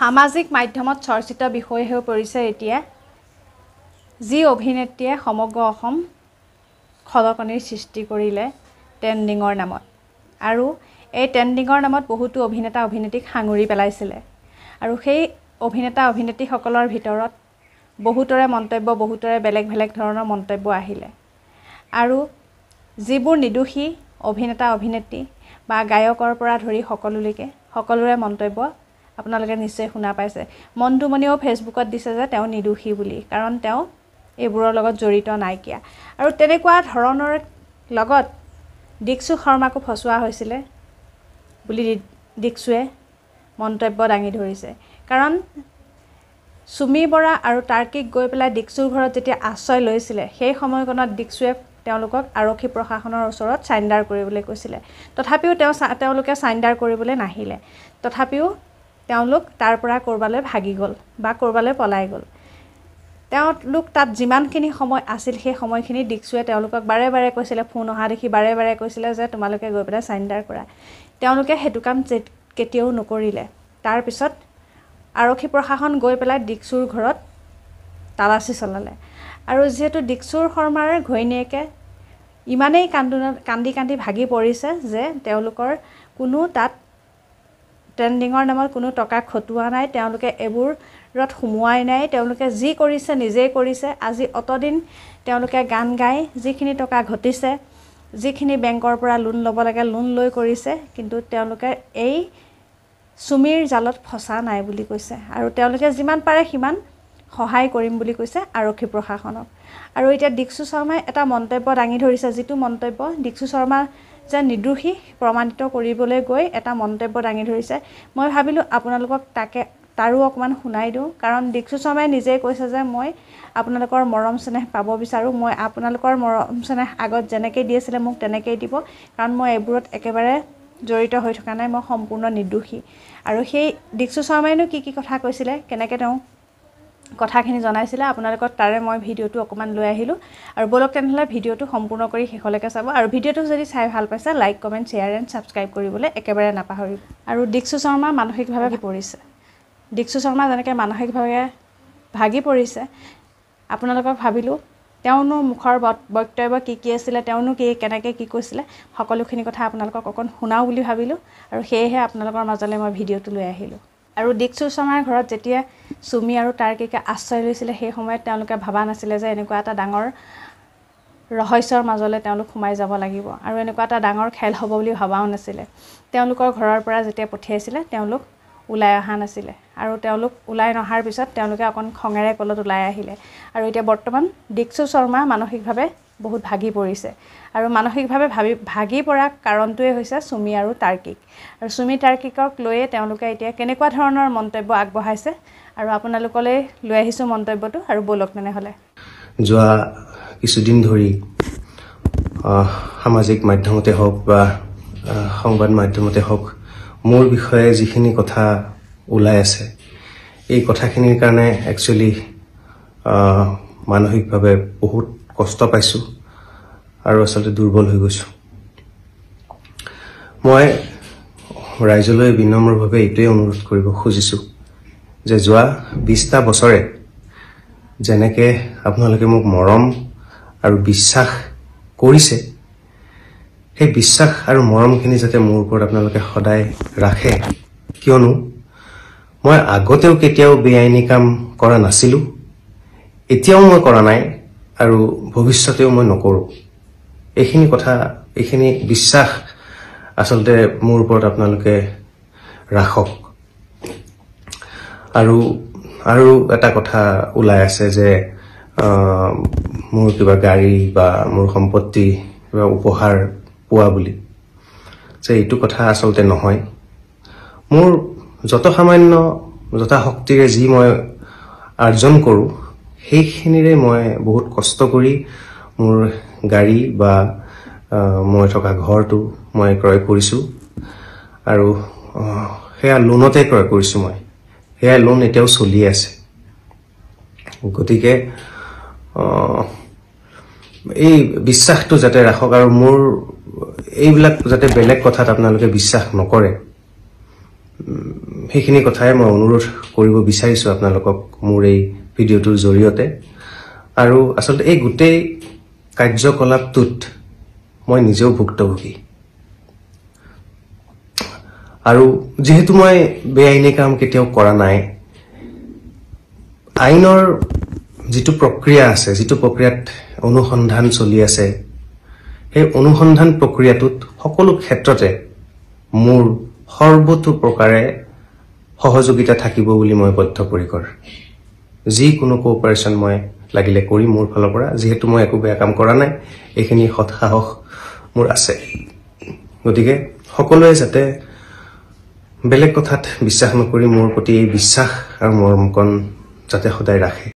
সামাজিক মাধ্যমত চৰ্চিত বিষয় হৈ পৰিছে এতিয়া যি অভিনেত্ৰীয়ে সমগ্ৰ অসম খলকনিৰ সৃষ্টি কৰিলে ট্ৰেণ্ডিঙৰ নামত আৰু এই ট্ৰেণ্ডিঙৰ নামত বহুতো অভিনেতা অভিনেত্ৰীক সাঙুৰি পেলাইছিলে আৰু সেই অভিনেতা অভিনেত্ৰীসকলৰ ভিতৰত বহুতৰে মন্তব্য বহুতৰে বেলেগ বেলেগ ধৰণৰ মন্তব্য আহিলে আৰু যিবোৰ নিৰ্দোষী অভিনেতা অভিনেত্ৰী বা গায়কৰ পৰা ধৰি সকলোলৈকে সকলোৰে মন্তব্য আপোনালোকে নিশ্চয় শুনা পাইছে মণ্টুমণিয়েও ফেচবুকত দিছে যে তেওঁ নিৰ্দোষী বুলি কাৰণ তেওঁ এইবোৰৰ লগত জড়িত নাইকিয়া আৰু তেনেকুৱা ধৰণৰ লগত দীক্ষু শৰ্মাকো ফচোৱা হৈছিলে বুলি দীক্ষুৱে মন্তব্য দাঙি ধৰিছে কাৰণ চুমি বৰা আৰু তাৰ্কিক গৈ পেলাই দীক্ষুৰ ঘৰত যেতিয়া আশ্ৰয় লৈছিলে সেই সময়কণত দীক্ষুৱে তেওঁলোকক আৰক্ষী প্ৰশাসনৰ ওচৰত চাইণ্ডাৰ কৰিবলৈ কৈছিলে তথাপিও তেওঁ তেওঁলোকে চাইণ্ডাৰ কৰিবলৈ নাহিলে তথাপিও তেওঁলোক তাৰ পৰা ক'ৰবালৈ ভাগি গ'ল বা ক'ৰবালৈ পলাই গ'ল তেওঁলোক তাত যিমানখিনি সময় আছিল সেই সময়খিনি দিক্ষুৱে তেওঁলোকক বাৰে বাৰে কৈছিলে ফোন অহা দেখি বাৰে বাৰে কৈছিলে যে তোমালোকে গৈ পেলাই চাৰেণ্ডাৰ কৰা তেওঁলোকে সেইটো কাম কেতিয়াও নকৰিলে তাৰপিছত আৰক্ষী প্ৰশাসন গৈ পেলাই দিক্ষুৰ ঘৰত তালাচী চলালে আৰু যিহেতু দিক্ষুৰ শৰ্মাৰ ঘৈণীয়েকে ইমানেই কান্দোনত কান্দি কান্দি ভাগি পৰিছে যে তেওঁলোকৰ কোনো তাত ট্ৰেণ্ডিঙৰ নামত কোনো টকা খটোৱা নাই তেওঁলোকে এইবোৰত সোমোৱাই নাই তেওঁলোকে যি কৰিছে নিজেই কৰিছে আজি অতদিন তেওঁলোকে গান গাই যিখিনি টকা ঘটিছে যিখিনি বেংকৰ পৰা লোন ল'ব লাগে লোন লৈ কৰিছে কিন্তু তেওঁলোকে এই চুমিৰ জালত ফচা নাই বুলি কৈছে আৰু তেওঁলোকে যিমান পাৰে সিমান সহায় কৰিম বুলি কৈছে আৰক্ষী প্ৰশাসনক আৰু এতিয়া দীক্ষু শৰ্মাই এটা মন্তব্য দাঙি ধৰিছে যিটো মন্তব্য দীক্ষু শৰ্মা যে নিৰ্দোষী প্ৰমাণিত কৰিবলৈ গৈ এটা মন্তব্য দাঙি ধৰিছে মই ভাবিলোঁ আপোনালোকক তাকে তাৰো অকণমান শুনাই দিওঁ কাৰণ দীক্ষু শৰ্মাই নিজেই কৈছে যে মই আপোনালোকৰ মৰম চেনেহ পাব বিচাৰোঁ মই আপোনালোকৰ মৰম চেনেহ আগত যেনেকৈ দি আছিলে মোক তেনেকৈয়ে দিব কাৰণ মই এইবোৰত একেবাৰে জড়িত হৈ থকা নাই মই সম্পূৰ্ণ নিৰ্দোষী আৰু সেই দীক্ষু শৰ্মাইনো কি কি কথা কৈছিলে কেনেকৈ তেওঁ কথাখিনি জনাইছিলে আপোনালোকক তাৰে মই ভিডিঅ'টো অকণমান লৈ আহিলোঁ আৰু ব'লক তেনেহ'লে ভিডিঅ'টো সম্পূৰ্ণ কৰি শেষলৈকে চাব আৰু ভিডিঅ'টো যদি চাই ভাল পাইছে like comment share and subscribe কৰিবলৈ একেবাৰে নাপাহৰিব আৰু দীক্ষু শৰ্মা মানসিকভাৱে পৰিছে দীক্ষু শৰ্মা যেনেকৈ মানসিকভাৱে ভাগি পৰিছে আপোনালোকক ভাবিলোঁ তেওঁনো মুখৰ বত বক্তব্য কি কি আছিলে তেওঁনো কি কেনেকৈ কি কৈছিলে সকলোখিনি কথা আপোনালোকক অকণ শুনাওঁ বুলি ভাবিলোঁ আৰু সেয়েহে আপোনালোকৰ মাজলৈ মই ভিডিঅ'টো লৈ আহিলোঁ আৰু দীকচু শৰ্মাৰ ঘৰত যেতিয়া চুমি আৰু তাৰকিকে আশ্ৰয় লৈছিলে সেই সময়ত তেওঁলোকে ভবা নাছিলে যে এনেকুৱা এটা ডাঙৰ ৰহস্যৰ মাজলৈ তেওঁলোক সোমাই যাব লাগিব আৰু এনেকুৱা এটা ডাঙৰ খেল হ'ব বুলি ভবাও নাছিলে তেওঁলোকৰ ঘৰৰ পৰা যেতিয়া পঠিয়াইছিলে তেওঁলোক ওলাই অহা নাছিলে আৰু তেওঁলোক ওলাই নহাৰ পিছত তেওঁলোকে অকণ খঙেৰে কলত ওলাই আহিলে আৰু এতিয়া বৰ্তমান দীক্ষু শৰ্মা মানসিকভাৱে বহুত ভাগি পৰিছে আৰু মানসিকভাৱে ভাবি ভাগি পৰা কাৰণটোৱে হৈছে চুমি আৰু তাৰ্কিক আৰু চুমি তাৰ্কিকক লৈয়ে তেওঁলোকে এতিয়া কেনেকুৱা ধৰণৰ মন্তব্য আগবঢ়াইছে আৰু আপোনালোকলৈ লৈ আহিছোঁ মন্তব্যটো আৰু ব'লক তেনেহ'লে যোৱা কিছুদিন ধৰি সামাজিক মাধ্যমতে হওক বা সংবাদ মাধ্যমতে হওক মোৰ বিষয়ে যিখিনি কথা ওলাই আছে এই কথাখিনিৰ কাৰণে একচুৱেলি মানসিকভাৱে বহুত কষ্ট পাইছোঁ আৰু আচলতে দুৰ্বল হৈ গৈছোঁ মই ৰাইজলৈ বিনম্ৰভাৱে এইটোৱে অনুৰোধ কৰিব খুজিছোঁ যে যোৱা বিছটা বছৰে যেনেকৈ আপোনালোকে মোক মৰম আৰু বিশ্বাস কৰিছে সেই বিশ্বাস আৰু মৰমখিনি যাতে মোৰ ওপৰত আপোনালোকে সদায় ৰাখে কিয়নো মই আগতেও কেতিয়াও বেআইনী কাম কৰা নাছিলোঁ এতিয়াও মই কৰা নাই আৰু ভৱিষ্যতেও মই নকৰোঁ এইখিনি কথা এইখিনি বিশ্বাস আচলতে মোৰ ওপৰত আপোনালোকে ৰাখক আৰু আৰু এটা কথা ওলাই আছে যে মোৰ কিবা গাড়ী বা মোৰ সম্পত্তি কিবা উপহাৰ পোৱা বুলি যে এইটো কথা আচলতে নহয় মোৰ যত সামান্য যথাশক্তিৰে যি মই আৰ্জন কৰোঁ সেইখিনিৰে মই বহুত কষ্ট কৰি মোৰ গাড়ী বা মই থকা ঘৰটো মই ক্ৰয় কৰিছোঁ আৰু সেয়া লোনতে ক্ৰয় কৰিছোঁ মই সেয়া লোন এতিয়াও চলি আছে গতিকে এই বিশ্বাসটো যাতে ৰাখক আৰু মোৰ এইবিলাক যাতে বেলেগ কথাত আপোনালোকে বিশ্বাস নকৰে সেইখিনি কথাই মই অনুৰোধ কৰিব বিচাৰিছোঁ আপোনালোকক মোৰ এই ভিডিঅ'টোৰ জৰিয়তে আৰু আচলতে এই গোটেই কাৰ্যকলাপটোত মই নিজেও ভুক্তভোগী আৰু যিহেতু মই বেআইনী কাম কেতিয়াও কৰা নাই আইনৰ যিটো প্ৰক্ৰিয়া আছে যিটো প্ৰক্ৰিয়াত অনুসন্ধান চলি আছে সেই অনুসন্ধান প্ৰক্ৰিয়াটোত সকলো ক্ষেত্ৰতে মোৰ সৰ্বতো প্ৰকাৰে সহযোগিতা থাকিব বুলি মই বদ্ধপৰিকৰ যিকোনো কোঅপাৰেশ্যন মই লাগিলে কৰিম মোৰ ফালৰ পৰা যিহেতু মই একো বেয়া কাম কৰা নাই এইখিনি সৎসাহস মোৰ আছে গতিকে সকলোৱে যাতে বেলেগ কথাত বিশ্বাস নকৰি মোৰ প্ৰতি এই বিশ্বাস আৰু মৰমকণ যাতে সদায় ৰাখে